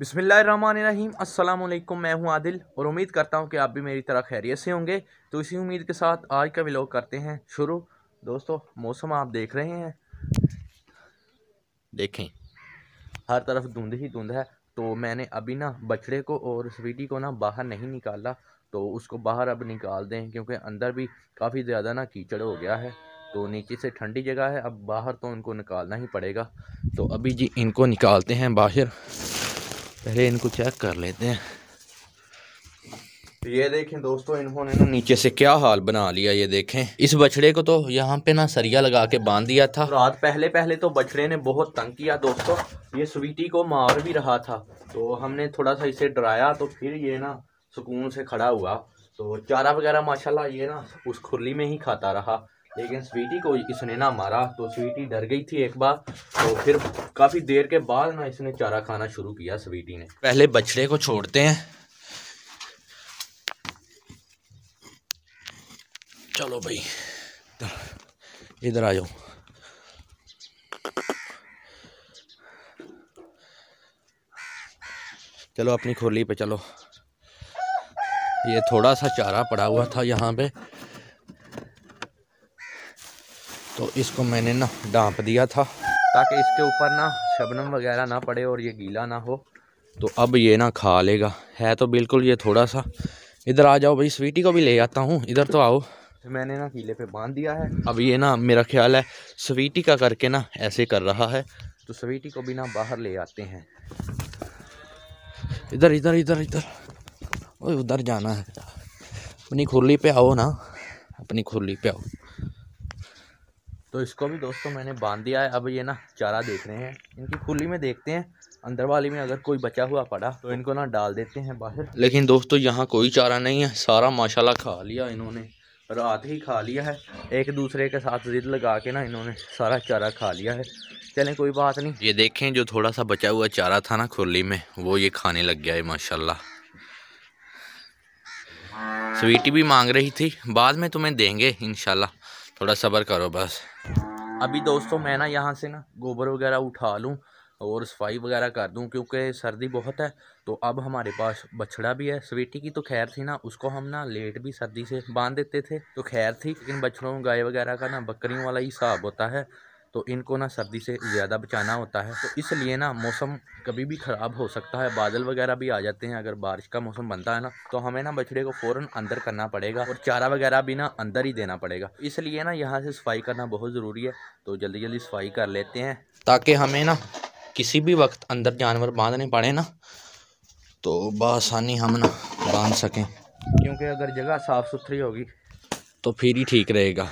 बिसमीम अल्लाम मैं हूं आदिल और उम्मीद करता हूं कि आप भी मेरी तरह खैरियत से होंगे तो इसी उम्मीद के साथ आज का व्लॉग करते हैं शुरू दोस्तों मौसम आप देख रहे हैं देखें हर तरफ धुंध ही धुंध है तो मैंने अभी ना बछड़े को और स्वीटी को ना बाहर नहीं निकाला तो उसको बाहर अब निकाल दें क्योंकि अंदर भी काफ़ी ज़्यादा ना कीचड़ हो गया है तो नीचे से ठंडी जगह है अब बाहर तो उनको निकालना ही पड़ेगा तो अभी जी इनको निकालते हैं बाहर पहले इनको चेक कर लेते हैं ये देखें दोस्तों इन्होंने ना नीचे से क्या हाल बना लिया ये देखें इस बछड़े को तो यहाँ पे ना सरिया लगा के बांध दिया था रात पहले पहले तो बछड़े ने बहुत तंग किया दोस्तों ये स्वीटी को मार भी रहा था तो हमने थोड़ा सा इसे डराया तो फिर ये ना सुकून से खड़ा हुआ तो चारा वगैरह माशाल्लाह ये ना उस खुरली में ही खाता रहा लेकिन स्वीटी को इसने ना मारा तो स्वीटी डर गई थी एक बार तो फिर काफ़ी देर के बाद ना इसने चारा खाना शुरू किया स्वीटी ने पहले बछड़े को छोड़ते हैं चलो भाई इधर आ जाओ चलो अपनी खोली पे चलो ये थोड़ा सा चारा पड़ा हुआ था यहाँ पे इसको मैंने ना डांप दिया था ताकि इसके ऊपर ना शबनम वगैरह ना पड़े और ये गीला ना हो तो अब ये ना खा लेगा है तो बिल्कुल ये थोड़ा सा इधर आ जाओ भाई स्वीटी को भी ले आता हूँ इधर तो आओ मैंने ना कीले पे बांध दिया है अब ये ना मेरा ख्याल है स्वीटी का करके ना ऐसे कर रहा है तो स्वीटी को भी ना बाहर ले आते हैं इधर इधर इधर इधर ओ उधर जाना है अपनी खुरली पे आओ ना अपनी खुरली पे आओ तो इसको भी दोस्तों मैंने बांध दिया है अब ये ना चारा देख रहे हैं इनकी खुली में देखते हैं अंदर वाली में अगर कोई बचा हुआ पड़ा तो इनको ना डाल देते हैं बाहर लेकिन दोस्तों यहाँ कोई चारा नहीं है सारा माशाला खा लिया इन्होंने रात ही खा लिया है एक दूसरे के साथ जिद लगा के ना इन्होंने सारा चारा खा लिया है चलें कोई बात नहीं ये देखें जो थोड़ा सा बचा हुआ चारा था ना खुरली में वो ये खाने लग गया है माशाल्लाह स्वीटी भी मांग रही थी बाद में तुम्हें देंगे इनशाला थोड़ा सब्र करो बस अभी दोस्तों मैं ना यहाँ से ना गोबर वगैरह उठा लूँ और सफाई वगैरह कर दूँ क्योंकि सर्दी बहुत है तो अब हमारे पास बछड़ा भी है स्वीटी की तो खैर थी ना उसको हम ना लेट भी सर्दी से बांध देते थे तो खैर थी लेकिन बछड़ों गाय वगैरह का ना बकरियों वाला ही हिसाब होता है तो इनको ना सर्दी से ज़्यादा बचाना होता है तो इसलिए ना मौसम कभी भी ख़राब हो सकता है बादल वगैरह भी आ जाते हैं अगर बारिश का मौसम बनता है ना तो हमें ना बछड़े को फ़ौर अंदर करना पड़ेगा और चारा वगैरह भी ना अंदर ही देना पड़ेगा इसलिए ना यहाँ से सफाई करना बहुत ज़रूरी है तो जल्दी जल्दी सफाई कर लेते हैं ताकि हमें ना किसी भी वक्त अंदर जानवर बांधने पड़े ना तो बसानी हम ना बांध सकें क्योंकि अगर जगह साफ़ सुथरी होगी तो फिर ही ठीक रहेगा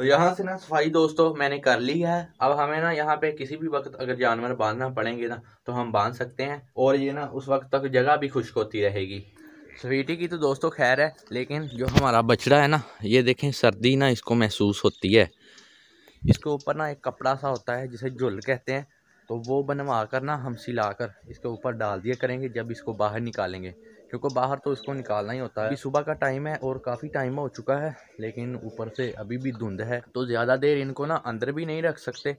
तो यहाँ से ना सफाई दोस्तों मैंने कर ली है अब हमें ना यहाँ पे किसी भी वक्त अगर जानवर बांधना पड़ेंगे ना तो हम बांध सकते हैं और ये ना उस वक्त तक जगह भी खुश्क होती रहेगी स्वीटी की तो दोस्तों खैर है लेकिन जो हमारा बछड़ा है ना ये देखें सर्दी ना इसको महसूस होती है इसके ऊपर ना एक कपड़ा सा होता है जिसे झुल कहते हैं तो वो बनवा कर ना हम सिला कर इसके ऊपर डाल दिया करेंगे जब इसको बाहर निकालेंगे क्योंकि बाहर तो इसको निकालना ही होता है अभी सुबह का टाइम है और काफ़ी टाइम हो चुका है लेकिन ऊपर से अभी भी धुंध है तो ज़्यादा देर इनको ना अंदर भी नहीं रख सकते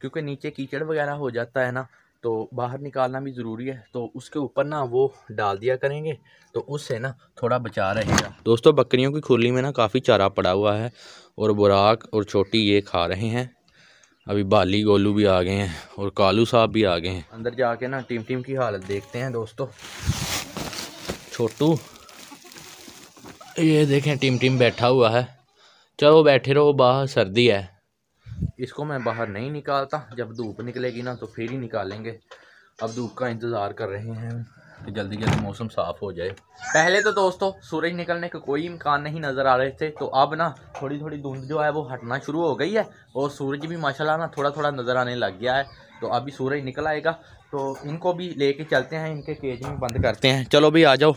क्योंकि नीचे कीचड़ वगैरह हो जाता है ना तो बाहर निकालना भी ज़रूरी है तो उसके ऊपर ना वो डाल दिया करेंगे तो उससे ना थोड़ा बचा रहेगा दोस्तों बकरियों की खुली में ना काफ़ी चारा पड़ा हुआ है और बुराक और छोटी ये खा रहे हैं अभी बाली गोलू भी आ गए हैं और कालू साहब भी आ गए हैं अंदर जाके ना टीम टीम की हालत देखते हैं दोस्तों छोटू ये देखें टिम टिम बैठा हुआ है चलो बैठे रहो बाहर सर्दी है इसको मैं बाहर नहीं निकालता जब धूप निकलेगी ना तो फिर ही निकालेंगे अब धूप का इंतज़ार कर रहे हैं कि जल्दी जल्दी मौसम साफ़ हो जाए पहले तो दोस्तों सूरज निकलने का कोई इम्कान नहीं नज़र आ रहे थे तो अब ना थोड़ी थोड़ी धुंध जो है वो हटना शुरू हो गई है और सूरज भी माशाला ना थोड़ा थोड़ा नज़र आने लग गया है तो अभी सूरज निकल आएगा तो इनको भी ले चलते हैं इनके केज में बंद करते हैं चलो भी आ जाओ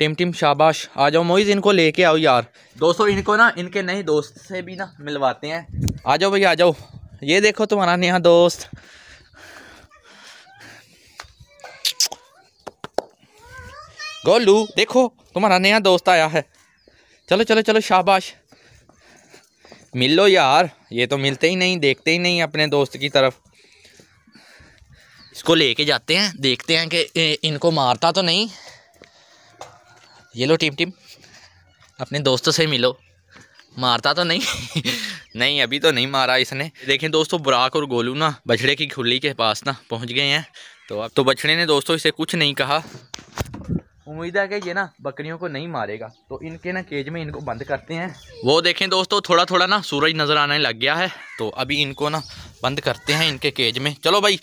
टिम टिम शाबाश आ जाओ मोइज इनको लेके आओ यार दोस्तों इनको ना इनके नए दोस्त से भी ना मिलवाते हैं आ जाओ भैया आ जाओ ये देखो तुम्हारा नया दोस्त गोलू देखो तुम्हारा नया दोस्त आया है चलो चलो चलो शाबाश मिल लो यार ये तो मिलते ही नहीं देखते ही नहीं अपने दोस्त की तरफ इसको लेके जाते हैं देखते हैं कि इनको मारता तो नहीं ये लो टीम टीम अपने दोस्तों से मिलो मारता तो नहीं नहीं अभी तो नहीं मारा इसने देखें दोस्तों बुराक और गोलू ना बछड़े की खुली के पास ना पहुंच गए हैं तो अब तो बछड़े ने दोस्तों इसे कुछ नहीं कहा उम्मीद है कि ये ना बकरियों को नहीं मारेगा तो इनके ना केज में इनको बंद करते हैं वो देखें दोस्तों थोड़ा थोड़ा ना सूरज नज़र आने लग गया है तो अभी इनको ना बंद करते हैं इनके केज में चलो भाई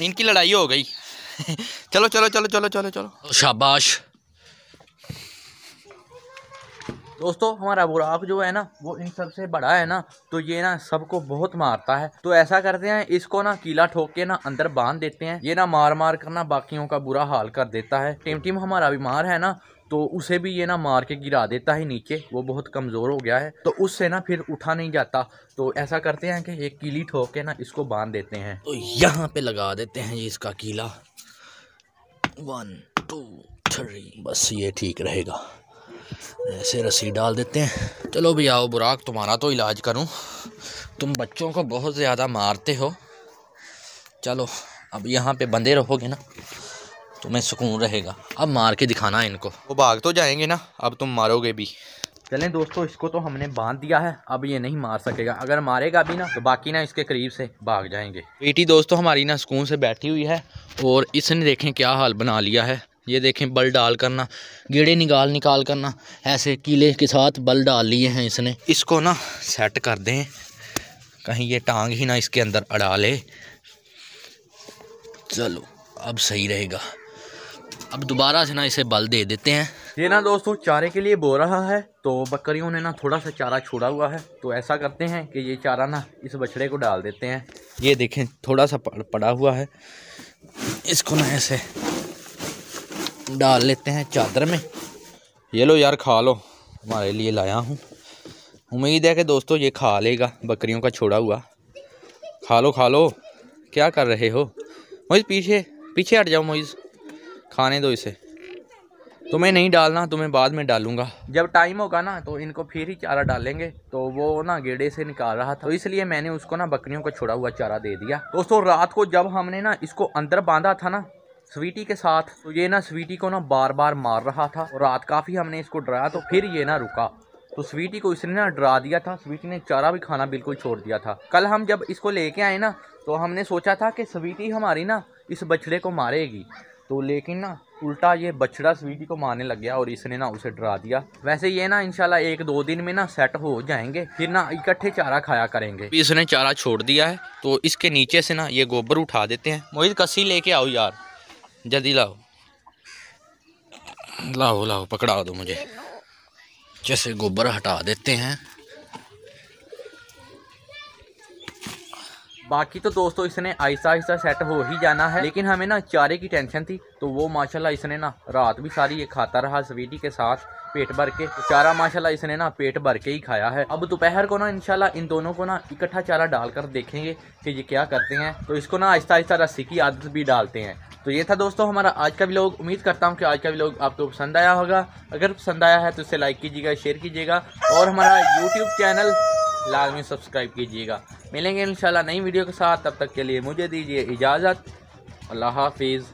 इनकी लड़ाई हो गई चलो चलो चलो चलो चलो चलो शाबाश दोस्तों हमारा बुराक जो है ना वो इन सब से बड़ा है ना तो ये ना सबको बहुत मारता है तो ऐसा करते हैं इसको ना कीला ठोक के ना अंदर बांध देते हैं ये ना मार मार करना बाकियों का बुरा हाल कर देता है टीम हमारा बीमार है ना तो उसे भी ये ना मार के गिरा देता है नीचे वो बहुत कमज़ोर हो गया है तो उससे ना फिर उठा नहीं जाता तो ऐसा करते हैं कि एक कीली ठोक के ना इसको बांध देते हैं तो यहाँ पे लगा देते हैं ये इसका कीला वन टू थ्री बस ये ठीक रहेगा ऐसे रस्सी डाल देते हैं चलो भी आओ बुराक तुम्हारा तो इलाज करूँ तुम बच्चों को बहुत ज़्यादा मारते हो चलो अब यहाँ पर बंदे रहोगे ना तुम्हें सुकून रहेगा अब मार के दिखाना इनको वो भाग तो जाएंगे ना अब तुम मारोगे भी चलें दोस्तों इसको तो हमने बांध दिया है अब ये नहीं मार सकेगा अगर मारेगा भी ना तो बाकी ना इसके करीब से भाग जाएंगे बेटी दोस्तों हमारी ना सुकून से बैठी हुई है और इसने देखें क्या हाल बना लिया है ये देखें बल डाल करना गिड़े निकाल निकाल करना ऐसे कीले के साथ बल डाल लिए हैं इसने इसको ना सेट कर दें कहीं ये टांग ही ना इसके अंदर अड़ा ले चलो अब सही रहेगा अब दोबारा से ना इसे बल दे देते हैं ये ना दोस्तों चारे के लिए बो रहा है तो बकरियों ने ना थोड़ा सा चारा छोड़ा हुआ है तो ऐसा करते हैं कि ये चारा ना इस बछड़े को डाल देते हैं ये देखें थोड़ा सा पड़ा हुआ है इसको ना ऐसे डाल लेते हैं चादर में ये लो यार खा लो हमारे लिए लाया हूँ उम्मीद है कि दोस्तों ये खा लेगा बकरियों का छोड़ा हुआ खा लो खा लो क्या कर रहे हो मोइज पीछे पीछे हट जाओ मोइज़ खाने दो इसे तुम्हें नहीं डालना तुम्हें बाद में डालूंगा जब टाइम होगा ना तो इनको फिर ही चारा डालेंगे तो वो ना गेड़े से निकाल रहा था तो इसलिए मैंने उसको ना बकरियों का छुड़ा हुआ चारा दे दिया दोस्तों रात को जब हमने ना इसको अंदर बांधा था ना स्वीटी के साथ तो ये ना स्वीटी को ना बार बार मार रहा था और रात काफ़ी हमने इसको डराया तो फिर ये ना रुका तो स्वीटी को इसने ना डरा दिया था स्वीटी ने चारा भी खाना बिल्कुल छोड़ दिया था कल हम जब इसको लेके आए ना तो हमने सोचा था कि स्वीटी हमारी ना इस बछड़े को मारेगी तो लेकिन ना उल्टा ये बछड़ा स्वीटी को मारने लग गया और इसने ना उसे डरा दिया वैसे ये ना इनशाला एक दो दिन में ना सेट हो जाएंगे फिर ना इकट्ठे चारा खाया करेंगे इसने चारा छोड़ दिया है तो इसके नीचे से ना ये गोबर उठा देते हैं मोहित कस्सी लेके आओ यार जल्दी लाओ लाओ लाओ पकड़ा दो मुझे जैसे गोबर हटा देते हैं बाकी तो दोस्तों इसने आहिस्ता आहिस्ता सेट हो ही जाना है लेकिन हमें ना चारे की टेंशन थी तो वो माशाल्लाह इसने ना रात भी सारी ये खाता रहा स्वीटी के साथ पेट भर के चारा माशाल्लाह इसने ना पेट भर के ही खाया है अब दोपहर को ना इंशाल्लाह इन दोनों को ना इकट्ठा चारा डालकर देखेंगे कि ये क्या करते हैं तो इसको ना आहिस्ता आहिस्ता रस्सी की आदत भी डालते हैं तो ये था दोस्तों हमारा आज का व्लॉग उम्मीद करता हूँ कि आज का व्लॉग आपको पसंद आया होगा अगर पसंद आया है तो इसे लाइक कीजिएगा शेयर कीजिएगा और हमारा यूट्यूब चैनल लाजमी सब्सक्राइब कीजिएगा मिलेंगे इन नई वीडियो के साथ तब तक के लिए मुझे दीजिए इजाज़त अल्लाह हाफिज़